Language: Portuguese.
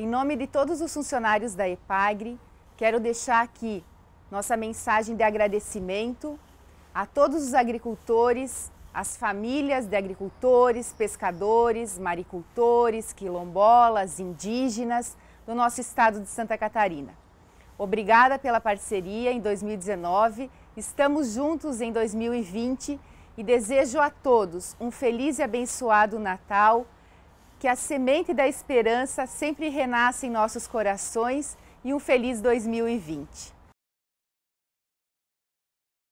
Em nome de todos os funcionários da EPAGRE, quero deixar aqui nossa mensagem de agradecimento a todos os agricultores, as famílias de agricultores, pescadores, maricultores, quilombolas, indígenas do nosso estado de Santa Catarina. Obrigada pela parceria em 2019, estamos juntos em 2020 e desejo a todos um feliz e abençoado Natal que a semente da esperança sempre renasça em nossos corações e um feliz 2020.